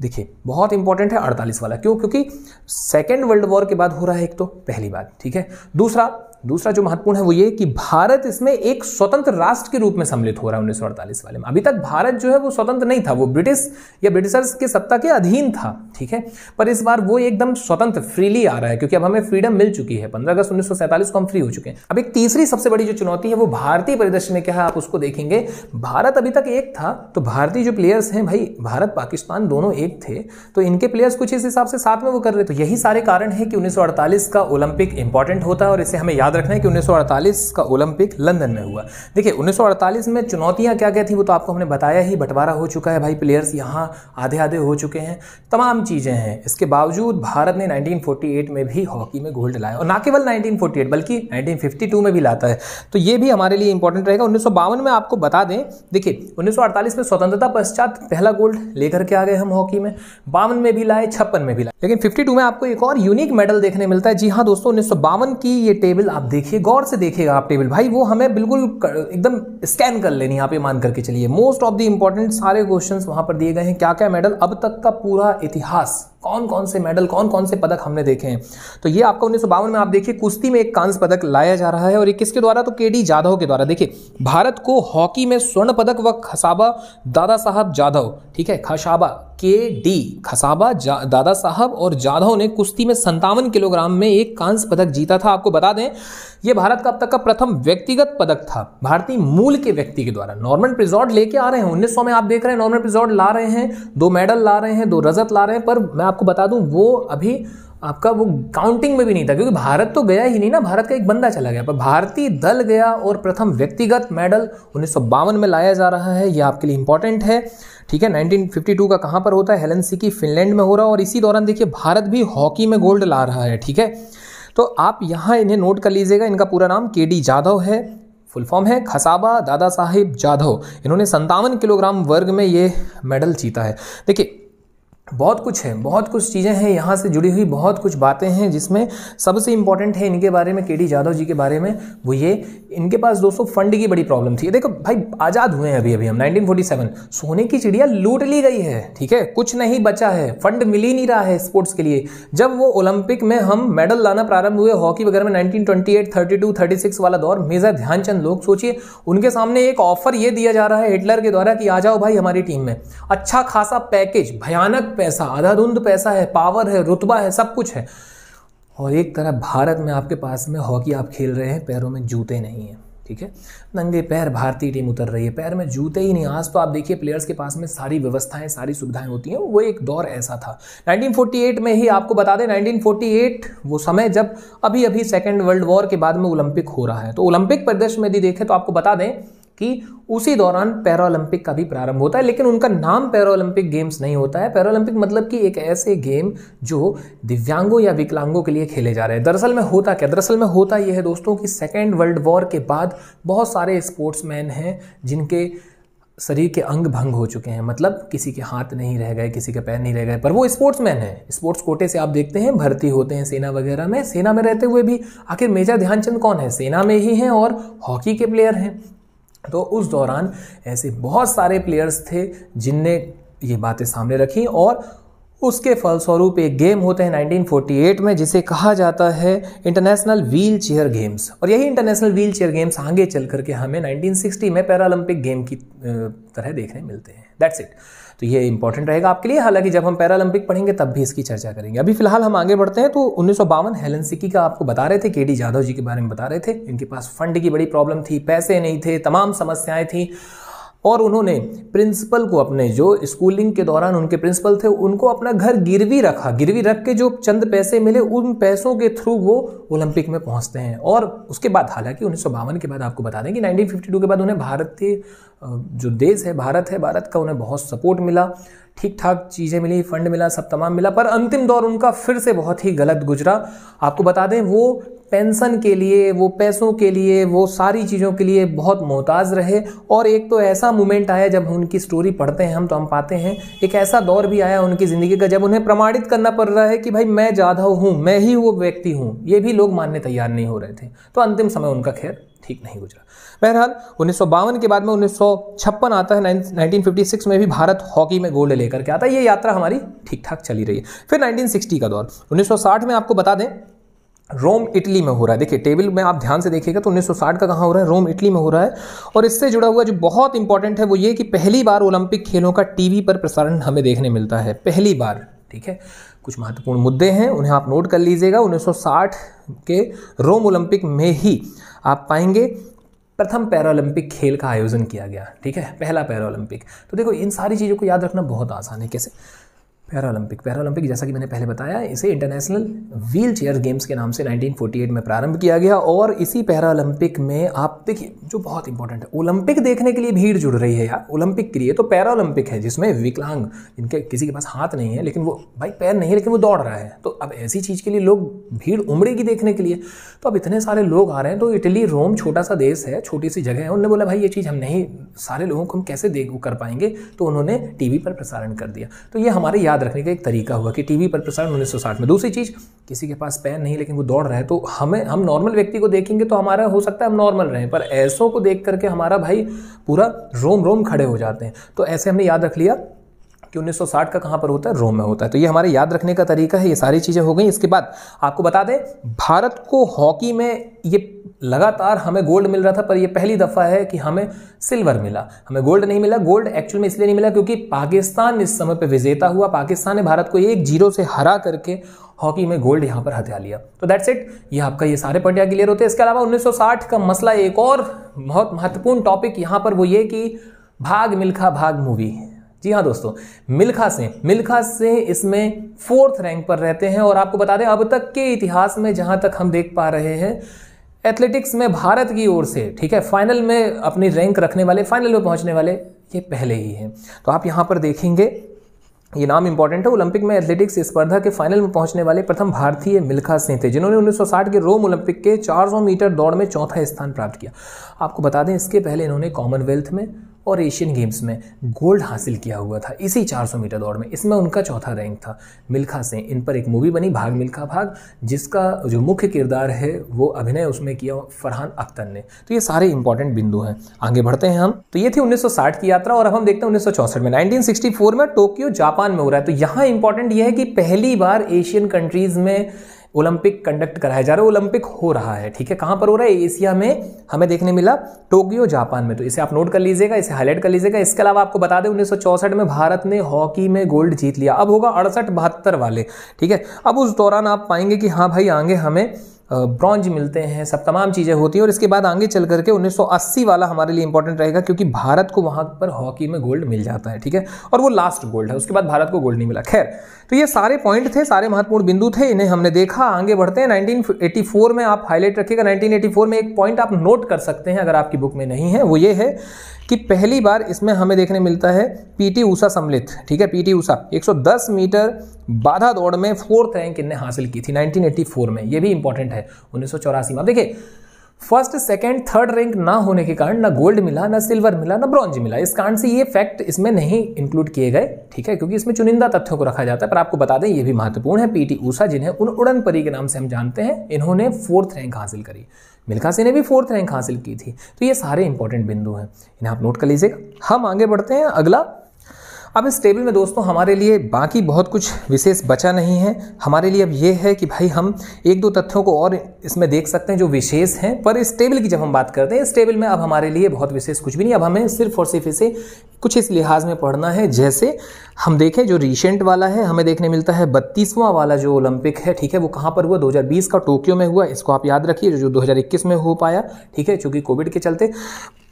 देखिए बहुत इंपॉर्टेंट है 48 वाला क्यों क्योंकि सेकेंड वर्ल्ड वॉर के बाद हो रहा है एक तो पहली बार ठीक है दूसरा दूसरा जो महत्वपूर्ण है वो ये कि भारत इसमें एक स्वतंत्र राष्ट्र के रूप में सम्मिलित हो रहा है उन्नीस वाले में अभी तक भारत जो है वो स्वतंत्र नहीं था वो ब्रिटिश या ब्रिटिशर्स के सत्ता के अधीन था ठीक है पर इस बार वो एकदम स्वतंत्र फ्रीली आ रहा है क्योंकि अब हमें फ्रीडम मिल चुकी है पंद्रह अगस्त उन्नीस को हम फ्री हो चुके हैं अब एक तीसरी सबसे बड़ी जो चुनौती है वो भारतीय परिदृश्य में क्या है आप उसको देखेंगे भारत अभी तक एक था तो भारतीय जो प्लेयर्स हैं भाई भारत पाकिस्तान दोनों एक थे तो इनके प्लेयर्स कुछ इस हिसाब से साथ में वो कर रहे तो यही सारे कारण है कि उन्नीस का ओलंपिक इंपॉर्टेंट होता है और इसे हमें याद याद रखना है कि 1948 का ओलंपिक लंदन में हुआ देखिए 1948 में चुनौतियां क्या क्या थी वो तो आपको हमने बताया ही बंटवारा हो चुका है भाई प्लेयर्स यहाँ आधे आधे हो चुके हैं तमाम चीज़ें हैं इसके बावजूद भारत ने 1948 में भी हॉकी में गोल्ड लाया और ना केवल 1948 बल्कि 1952 में भी लाता है तो ये भी हमारे लिए इंपॉर्टेंट रहेगा उन्नीस में आपको बता दें देखिए उन्नीस में स्वतंत्रता पश्चात पहला गोल्ड लेकर के आ गए हम हॉकी में बावन में भी लाए छप्पन में भी लाए लेकिन फिफ्टी में आपको एक और यूनिक मेडल देखने मिलता है जी हाँ दोस्तों उन्नीस की ये टेबल आप देखिए गौर से देखिएगा आप टेबल भाई वो हमें बिल्कुल एकदम स्कैन कर लेनी यहाँ पे मान करके चलिए मोस्ट ऑफ द इंपॉर्टेंट सारे क्वेश्चन वहाँ पर दिए गए हैं क्या क्या मेडल अब तक का पूरा इतिहास कौन कौन से मेडल कौन कौन से पदक हमने देखे हैं तो ये आपका उन्नीस में आप देखिए कुश्ती में एक कांस्य पदक लाया जा रहा है और ये किसके द्वारा तो के डी जाधव के द्वारा देखिए भारत को हॉकी में स्वर्ण पदक व खसाबा दादा साहब जाधव ठीक है खसाबा के डी खसाबा दादा साहब और जाधव ने कुश्ती में संतावन किलोग्राम में एक कांस्य पदक जीता था आपको बता दें ये भारत का अब तक का प्रथम व्यक्तिगत पदक था भारतीय मूल के व्यक्ति के द्वारा नॉर्मन प्रिजॉर्ट लेके आ रहे हैं उन्नीस में आप देख रहे हैं नॉर्मन प्रिजॉर्ट ला रहे हैं दो मेडल ला रहे हैं दो रजत ला रहे हैं पर मैं आपको बता दूं वो अभी आपका वो काउंटिंग में भी नहीं था क्योंकि भारत तो गया ही नहीं ना भारत का एक बंदा चला गया पर भारतीय दल गया और प्रथम व्यक्तिगत मेडल उन्नीस में लाया जा रहा है ये आपके लिए इंपॉर्टेंट है ठीक है 1952 का कहाँ पर होता है सिकी फिनलैंड में हो रहा है और इसी दौरान देखिए भारत भी हॉकी में गोल्ड ला रहा है ठीक है तो आप यहाँ इन्हें नोट कर लीजिएगा इनका पूरा नाम के डी जाधव है फुल फॉर्म है खसाबा दादा साहिब जाधव इन्होंने संतावन किलोग्राम वर्ग में ये मेडल जीता है देखिए बहुत कुछ है बहुत कुछ चीज़ें हैं यहाँ से जुड़ी हुई बहुत कुछ बातें हैं जिसमें सबसे इंपॉर्टेंट है इनके बारे में के डी यादव जी के बारे में वो ये इनके पास दोस्तों फंड की बड़ी प्रॉब्लम थी देखो भाई आज़ाद हुए हैं अभी अभी हम 1947 सोने की चिड़िया लूट ली गई है ठीक है कुछ नहीं बचा है फंड मिल ही नहीं रहा है स्पोर्ट्स के लिए जब वो ओलंपिक में हम मेडल लाना प्रारंभ हुए हॉकी वगैरह में nineteen twenty eight thirty two thirty six वाला दौर मेजर ध्यानचंद लोग सोचिए उनके सामने एक ऑफर ये दिया जा रहा है हिटलर के द्वारा कि आ जाओ भाई हमारी टीम में अच्छा खासा पैकेज भयानक अधरुंध पैसा अधरुंध पैसा है पावर है रुतबा है सब कुछ है और एक तरह भारत में आपके पास में हॉकी आप खेल रहे हैं पैरों में जूते नहीं हैं ठीक है नंगे पैर भारतीय टीम उतर रही है पैर में जूते ही नहीं आज तो आप देखिए प्लेयर्स के पास में सारी व्यवस्थाएं सारी सुविधाएं होती हैं वो एक दौर ऐसा था 1948 में ही आपको बता दें 1948 वो समय जब अभी अभी सेकेंड वर्ल्ड वॉर के बाद में ओलंपिक हो रहा है तो ओलंपिक परिदृश्य में यदि देखें तो आपको बता दें कि उसी दौरान पैरालंपिक का भी प्रारंभ होता है लेकिन उनका नाम पैरालंपिक गेम्स नहीं होता है पैरालंपिक मतलब कि एक ऐसे गेम जो दिव्यांगों या विकलांगों के लिए खेले जा रहे हैं दरअसल में होता क्या दरअसल में होता यह है दोस्तों कि सेकेंड वर्ल्ड वॉर के बाद बहुत सारे स्पोर्ट्समैन हैं जिनके शरीर के अंग भंग हो चुके हैं मतलब किसी के हाथ नहीं रह गए किसी के पैर नहीं रह गए पर वो स्पोर्ट्समैन है स्पोर्ट्स कोटे से आप देखते हैं भर्ती होते हैं सेना वगैरह में सेना में रहते हुए भी आखिर मेजर ध्यानचंद कौन है सेना में ही हैं और हॉकी के प्लेयर हैं तो उस दौरान ऐसे बहुत सारे प्लेयर्स थे जिनने ये बातें सामने रखी और उसके फलस्वरूप एक गेम होते हैं 1948 में जिसे कहा जाता है इंटरनेशनल व्हील चेयर गेम्स और यही इंटरनेशनल व्हील चेयर गेम्स आगे चल करके हमें 1960 में पैरालंपिक गेम की तरह देखने मिलते हैं दैट्स इट तो ये इंपॉर्टेंट रहेगा आपके लिए हालांकि जब हम पैरालंपिक पढ़ेंगे तब भी इसकी चर्चा करेंगे अभी फिलहाल हम आगे बढ़ते हैं तो उन्नीस हेलन सिक्की का आपको बता रहे थे के डी जाधव जी के बारे में बता रहे थे इनके पास फंड की बड़ी प्रॉब्लम थी पैसे नहीं थे तमाम समस्याएं थी और उन्होंने प्रिंसिपल को अपने जो स्कूलिंग के दौरान उनके प्रिंसिपल थे उनको अपना घर गिरवी रखा गिरवी रख के जो चंद पैसे मिले उन पैसों के थ्रू वो ओलंपिक में पहुंचते हैं और उसके बाद हालांकि उन्नीस के बाद आपको बता दें कि 1952 के बाद उन्हें भारतीय जो देश है भारत है भारत का उन्हें बहुत सपोर्ट मिला ठीक ठाक चीज़ें मिली फंड मिला सब तमाम मिला पर अंतिम दौर उनका फिर से बहुत ही गलत गुजरा आपको बता दें वो पेंशन के लिए वो पैसों के लिए वो सारी चीज़ों के लिए बहुत मोहताज रहे और एक तो ऐसा मोमेंट आया जब उनकी स्टोरी पढ़ते हैं हम तो हम पाते हैं एक ऐसा दौर भी आया उनकी ज़िंदगी का जब उन्हें प्रमाणित करना पड़ रहा है कि भाई मैं जाधव हूँ मैं ही वो व्यक्ति हूँ ये भी लोग मानने तैयार नहीं हो रहे थे तो अंतिम समय उनका खैर ठीक नहीं गुजरा बहरहाल उन्नीस के बाद में उन्नीस आता है नाइनटीन में भी भारत हॉकी में गोल्ड लेकर के आता है ये यात्रा हमारी ठीक ठाक चली रही है फिर 1960 का दौर 1960 में आपको बता दें रोम इटली में हो रहा है देखिए टेबल में आप ध्यान से देखिएगा तो 1960 का कहाँ हो रहा है रोम इटली में हो रहा है और इससे जुड़ा हुआ जो बहुत इंपॉर्टेंट है वो ये कि पहली बार ओलंपिक खेलों का टीवी पर प्रसारण हमें देखने मिलता है पहली बार ठीक है कुछ महत्वपूर्ण मुद्दे हैं उन्हें आप नोट कर लीजिएगा 1960 के रोम ओलंपिक में ही आप पाएंगे प्रथम पैरालंपिक खेल का आयोजन किया गया ठीक है पहला पैरालंपिक तो देखो इन सारी चीज़ों को याद रखना बहुत आसान है कैसे पैरालंपिक पैरालंपिक जैसा कि मैंने पहले बताया इसे इंटरनेशनल व्हील चेयर गेम्स के नाम से 1948 में प्रारंभ किया गया और इसी पैरालंपिक में आप देखिए जो बहुत इंपॉर्टेंट है ओलंपिक देखने के लिए भीड़ जुड़ रही है यार ओलंपिक के लिए तो पैरालंपिक है जिसमें विकलांग जिनके किसी के पास हाथ नहीं है लेकिन वो भाई पैर नहीं है लेकिन वो दौड़ रहा है तो अब ऐसी चीज़ के लिए लोग भीड़ उमड़ेगी देखने के लिए तो अब इतने सारे लोग आ रहे हैं तो इटली रोम छोटा सा देश है छोटी सी जगह है उन्होंने बोला भाई ये चीज़ हम नहीं सारे लोगों को हम कैसे देख कर पाएंगे तो उन्होंने टी पर प्रसारण कर दिया तो ये हमारे याद याद रखने का एक तरीका हुआ कि टीवी पर प्रसारण उन्नीस में दूसरी चीज़ किसी के पास पैन नहीं लेकिन वो दौड़ रहा है तो हमें हम नॉर्मल व्यक्ति को देखेंगे तो हमारा हो सकता है हम नॉर्मल रहें पर ऐसों को देख करके हमारा भाई पूरा रोम रोम खड़े हो जाते हैं तो ऐसे हमने याद रख लिया कि 1960 का कहां पर होता है रोम में होता है तो ये हमारे याद रखने का तरीका है ये सारी चीज़ें हो गई इसके बाद आपको बता दें भारत को हॉकी में ये लगातार हमें गोल्ड मिल रहा था पर यह पहली दफ़ा है कि हमें सिल्वर मिला हमें गोल्ड नहीं मिला गोल्ड एक्चुअल में इसलिए नहीं मिला क्योंकि पाकिस्तान इस समय पर विजेता हुआ पाकिस्तान ने भारत को एक जीरो से हरा करके हॉकी में गोल्ड यहां पर हथिया लिया तो दैट्स इट ये आपका ये सारे पॉइंट क्लियर होते हैं इसके अलावा 1960 का मसला एक और बहुत महत्वपूर्ण टॉपिक यहां पर वो ये कि भाग मिल्खा भाग मूवी जी हाँ दोस्तों मिल्खा सिंह मिल्खा सिंह इसमें फोर्थ रैंक पर रहते हैं और आपको बता दें अब तक के इतिहास में जहां तक हम देख पा रहे हैं एथलेटिक्स में भारत की ओर से ठीक है फाइनल में अपनी रैंक रखने वाले फाइनल में पहुंचने वाले ये पहले ही हैं तो आप यहां पर देखेंगे ये नाम इंपॉर्टेंट है ओलंपिक में एथलेटिक्स स्पर्धा के फाइनल में पहुंचने वाले प्रथम भारतीय मिल्खा सिंह थे जिन्होंने 1960 के रोम ओलंपिक के 400 मीटर दौड़ में चौथा स्थान प्राप्त किया आपको बता दें इसके पहले इन्होंने कॉमनवेल्थ में और एशियन गेम्स में गोल्ड हासिल किया हुआ था इसी 400 मीटर दौड़ में इसमें उनका चौथा रैंक था मिल्खा सिंह इन पर एक मूवी बनी भाग मिल्खा भाग जिसका जो मुख्य किरदार है वो अभिनय उसमें किया फरहान अख्तर ने तो ये सारे इंपॉर्टेंट बिंदु हैं आगे बढ़ते हैं हम तो ये थी 1960 की यात्रा और अब हम देखते हैं उन्नीस में नाइनटीन में टोक्यो जापान में हो रहा है तो यहाँ इंपॉर्टेंट यह है कि पहली बार एशियन कंट्रीज में ओलंपिक कंडक्ट कराया जा रहा है ओलंपिक हो रहा है ठीक है कहां पर हो रहा है एशिया में हमें देखने मिला टोक्यो जापान में तो इसे आप नोट कर लीजिएगा इसे हाईलाइट कर लीजिएगा इसके अलावा आपको बता दें उन्नीस में भारत ने हॉकी में गोल्ड जीत लिया अब होगा अड़सठ बहत्तर वाले ठीक है अब उस दौरान आप पाएंगे कि हाँ भाई आगे हमें ब्रॉन्ज मिलते हैं सब तमाम चीज़ें होती हैं और इसके बाद आगे चल करके 1980 वाला हमारे लिए इंपॉर्टेंट रहेगा क्योंकि भारत को वहां पर हॉकी में गोल्ड मिल जाता है ठीक है और वो लास्ट गोल्ड है उसके बाद भारत को गोल्ड नहीं मिला खैर तो ये सारे पॉइंट थे सारे महत्वपूर्ण बिंदु थे इन्हें हमने देखा आगे बढ़ते हैं 1984 में आप हाईलाइट रखिएगा 1984 में एक पॉइंट आप नोट कर सकते हैं अगर आपकी बुक में नहीं है वो ये है कि पहली बार इसमें हमें देखने मिलता है पीटी ऊषा सम्मिलित ठीक है पीटी ऊषा 110 मीटर बाधा दौड़ में फोर्थ रैंक इनने हासिल की थी 1984 में ये भी इंपॉर्टेंट है उन्नीस में अब देखिए फर्स्ट सेकेंड थर्ड रैंक ना होने के कारण ना गोल्ड मिला ना सिल्वर मिला ना ब्रॉन्ज मिला इस कारण से ये फैक्ट इसमें नहीं इंक्लूड किए गए ठीक है क्योंकि इसमें चुनिंदा तथ्यों को रखा जाता है पर आपको बता दें ये भी महत्वपूर्ण है पीटी ऊषा जिन्हें उन उड़न परी के नाम से हम जानते हैं इन्होंने फोर्थ रैंक हासिल करी मिल्खा सिंह ने भी फोर्थ रैंक हासिल की थी तो ये सारे इंपॉर्टेंट बिंदु हैं इन्हें आप नोट कर लीजिएगा हम आगे बढ़ते हैं अगला अब इस टेबल में दोस्तों हमारे लिए बाकी बहुत कुछ विशेष बचा नहीं है हमारे लिए अब ये है कि भाई हम एक दो तथ्यों को और इसमें देख सकते हैं जो विशेष हैं पर इस टेबल की जब हम बात करते हैं इस टेबल में अब हमारे लिए बहुत विशेष कुछ भी नहीं अब हमें सिर्फ और सिर्फ इसे कुछ इस लिहाज में पढ़ना है जैसे हम देखें जो रिसेंट वाला है हमें देखने मिलता है बत्तीसवां वाला जो ओलंपिक है ठीक है वो कहाँ पर हुआ 2020 का टोक्यो में हुआ इसको आप याद रखिए जो 2021 में हो पाया ठीक है चूँकि कोविड के चलते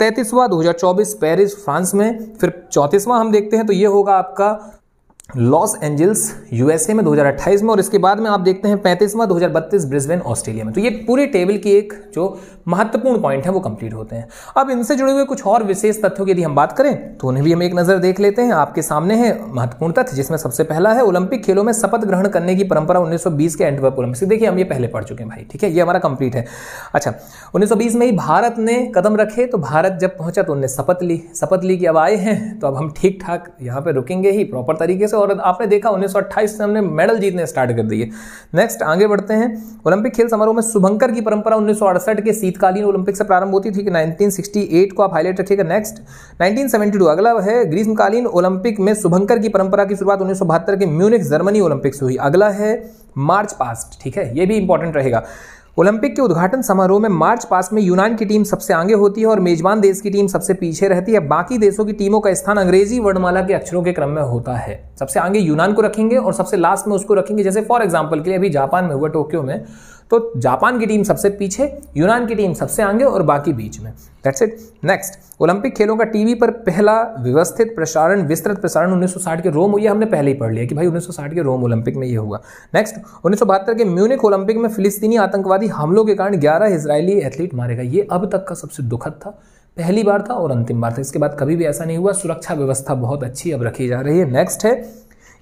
तैंतीसवां 2024 पेरिस फ्रांस में फिर चौंतीसवां हम देखते हैं तो ये होगा आपका लॉस एंजल्स यूएसए में 2028 में और इसके बाद में आप देखते हैं पैंतीसवां 2032 ब्रिस्बेन ऑस्ट्रेलिया में तो ये पूरे टेबल की एक जो महत्वपूर्ण पॉइंट है वो कंप्लीट होते हैं अब इनसे जुड़े हुए कुछ और विशेष तथ्यों की यदि हम बात करें तो उन्हें भी हम एक नज़र देख लेते हैं आपके सामने है महत्वपूर्ण तथ्य जिसमें सबसे पहला है ओलंपिक खेलों में शपथ ग्रहण करने की परंपरा उन्नीस के एंटवर्प ओलंपिक देखिए हम ये पहले पढ़ चुके हैं भाई ठीक है ये हमारा कंप्लीट है अच्छा उन्नीस में ही भारत ने कदम रखे तो भारत जब पहुंचा तो उनने शपथ ली शपथ ली कि अब आए हैं तो अब हम ठीक ठाक यहाँ पर रुकेंगे ही प्रॉपर तरीके से और आपने देखा उन्नीस से हमने मेडल जीतने स्टार्ट कर दिए नेक्स्ट आगे बढ़ते हैं ओलंपिक खेल समारोह में शुभंकर की परंपरा उन्नीस के शीतकालीन ओलंपिक से प्रारंभ होती थी कि 1968 को आप हाईलाइट रखिएगा नेक्स्ट 1972 अगला है ग्रीष्मकालीन ओलंपिक में शुभंकर की परंपरा की शुरुआत उन्नीस के म्यूनिक जर्मनी ओलंपिक से हुई अगला है मार्च पास्ट ठीक है ये भी इंपॉर्टेंट रहेगा ओलंपिक के उद्घाटन समारोह में मार्च पास में यूनान की टीम सबसे आगे होती है और मेजबान देश की टीम सबसे पीछे रहती है बाकी देशों की टीमों का स्थान अंग्रेजी वर्णमाला के अक्षरों के क्रम में होता है सबसे आगे यूनान को रखेंगे और सबसे लास्ट में उसको रखेंगे जैसे फॉर एग्जाम्पल के लिए अभी जापान में हुआ टोक्यो में तो जापान की टीम सबसे पीछे यूनान की टीम सबसे आगे और बाकी बीच में दैट्स इट नेक्स्ट ओलंपिक खेलों का टीवी पर पहला व्यवस्थित प्रसारण विस्तृत प्रसारण 1960 के रोम हुई हमने पहले ही पढ़ लिया कि भाई 1960 के रोम ओलंपिक में ये हुआ नेक्स्ट उन्नीस के म्यूनिक ओलंपिक में फिलिस्तीनी आतंकवादी हमलों के कारण ग्यारह इसराइली एथलीट मारे गए ये अब तक का सबसे दुखद था पहली बार था और अंतिम बार था इसके बाद कभी भी ऐसा नहीं हुआ सुरक्षा व्यवस्था बहुत अच्छी अब रखी जा रही है नेक्स्ट है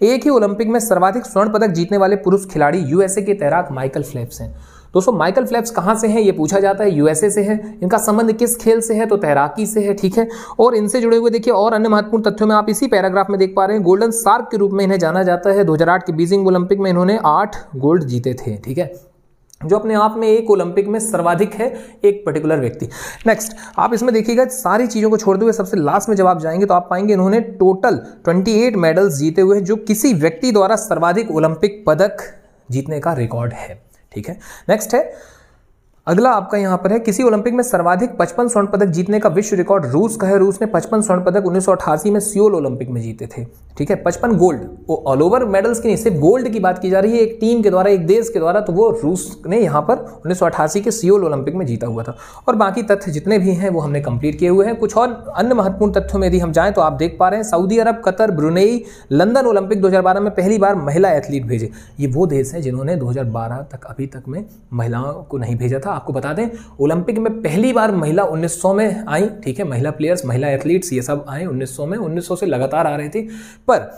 एक ही ओलंपिक में सर्वाधिक स्वर्ण पदक जीतने वाले पुरुष खिलाड़ी यूएसए के तैराक माइकल फ्लैप्स हैं दोस्तों माइकल फ्लैप्स कहाँ से हैं ये पूछा जाता है यूएसए से है इनका संबंध किस खेल से है तो तैराकी से है ठीक है और इनसे जुड़े हुए देखिए और अन्य महत्वपूर्ण तथ्यों में आप इसी पैराग्राफ में देख पा रहे हैं गोल्डन सार्क के रूप में इन्हें जाना जाता है 2008 के बीजिंग ओलंपिक में इन्होंने आठ गोल्ड जीते थे ठीक है जो अपने आप में एक ओलंपिक में सर्वाधिक है एक पर्टिकुलर व्यक्ति नेक्स्ट आप इसमें देखिएगा सारी चीज़ों को छोड़ते हुए सबसे लास्ट में जब आप जाएंगे तो आप पाएंगे इन्होंने टोटल 28 मेडल्स जीते हुए जो किसी व्यक्ति द्वारा सर्वाधिक ओलंपिक पदक जीतने का रिकॉर्ड है ठीक है नेक्स्ट है अगला आपका यहाँ पर है किसी ओलंपिक में सर्वाधिक 55 स्वर्ण पदक जीतने का विश्व रिकॉर्ड रूस का है रूस ने 55 स्वर्ण पदक उन्नीस में सियोल ओलंपिक में जीते थे ठीक है 55 गोल्ड वो ऑल ओवर मेडल्स की नहीं सिर्फ गोल्ड की बात की जा रही है एक टीम के द्वारा एक देश के द्वारा तो वो रूस ने यहाँ पर उन्नीस के सियोल ओलंपिक में जीता हुआ था और बाकी तथ्य जितने भी हैं वो हमने कंप्लीट किए हुए हैं कुछ और अन्य महत्वपूर्ण तथ्यों में यदि हम जाएँ तो आप देख पा रहे हैं Saudi Arab Qatar Brunei London Olympic दो में पहली बार महिला एथलीट भेजे ये वो देश हैं जिन्होंने दो तक अभी तक में महिलाओं को नहीं भेजा था था आपको बता दें ओलंपिक में पहली बार महिला 1900 में आई ठीक है महिला प्लेयर्स महिला एथलीट्स ये सब आए 1900 में 1900 से लगातार आ रहे थे पर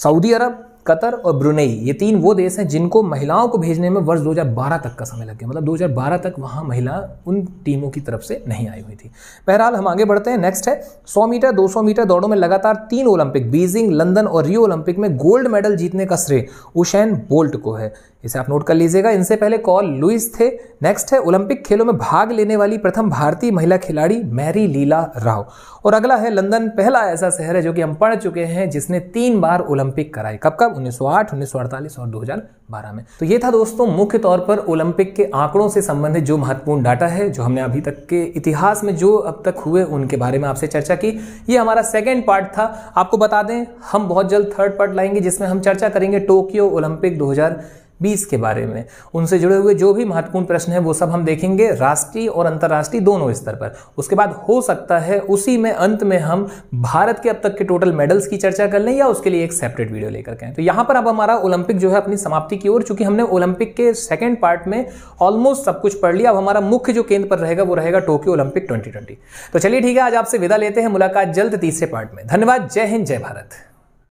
सऊदी अरब कतर और ब्रुनेई ये तीन वो देश हैं जिनको महिलाओं को भेजने में वर्ष 2012 तक का समय लग गया मतलब 2012 तक वहाँ महिला उन टीमों की तरफ से नहीं आई हुई थी बहरहाल हम आगे बढ़ते हैं नेक्स्ट है 100 मीटर 200 मीटर दौड़ों में लगातार तीन ओलंपिक बीजिंग लंदन और रियो ओलंपिक में गोल्ड मेडल जीतने का श्रेय उशैन बोल्ट को है इसे आप नोट कर लीजिएगा इनसे पहले कॉल लुइस थे नेक्स्ट है ओलंपिक खेलों में भाग लेने वाली प्रथम भारतीय महिला खिलाड़ी मैरी लीला राव और अगला है लंदन पहला ऐसा शहर है जो कि हम पढ़ चुके हैं जिसने तीन बार ओलंपिक कराई कब कब 1908, 1948 और 2012 में तो ये था दोस्तों मुख्य तौर पर ओलंपिक के आंकड़ों से संबंधित जो महत्वपूर्ण डाटा है जो हमने अभी तक के इतिहास में जो अब तक हुए उनके बारे में आपसे चर्चा की ये हमारा सेकेंड पार्ट था आपको बता दें हम बहुत जल्द थर्ड पार्ट लाएंगे जिसमें हम चर्चा करेंगे टोक्यो ओलंपिक दो बीस के बारे में उनसे जुड़े हुए जो भी महत्वपूर्ण प्रश्न है वो सब हम देखेंगे राष्ट्रीय और अंतर्राष्ट्रीय दोनों स्तर पर उसके बाद हो सकता है उसी में अंत में हम भारत के अब तक के टोटल मेडल्स की चर्चा कर लें या उसके लिए एक सेपरेट वीडियो लेकर के तो यहां पर अब हमारा ओलंपिक जो है अपनी समाप्ति की ओर चूंकि हमने ओलंपिक के सेकेंड पार्ट में ऑलमोस्ट सब कुछ पढ़ लिया अब हमारा मुख्य जो केंद्र पर रहेगा वो रहेगा टोक्यो ओलंपिक ट्वेंटी तो चलिए ठीक है आज आपसे विदा लेते हैं मुलाकात जल्द तीसरे पार्ट में धन्यवाद जय हिंद जय भारत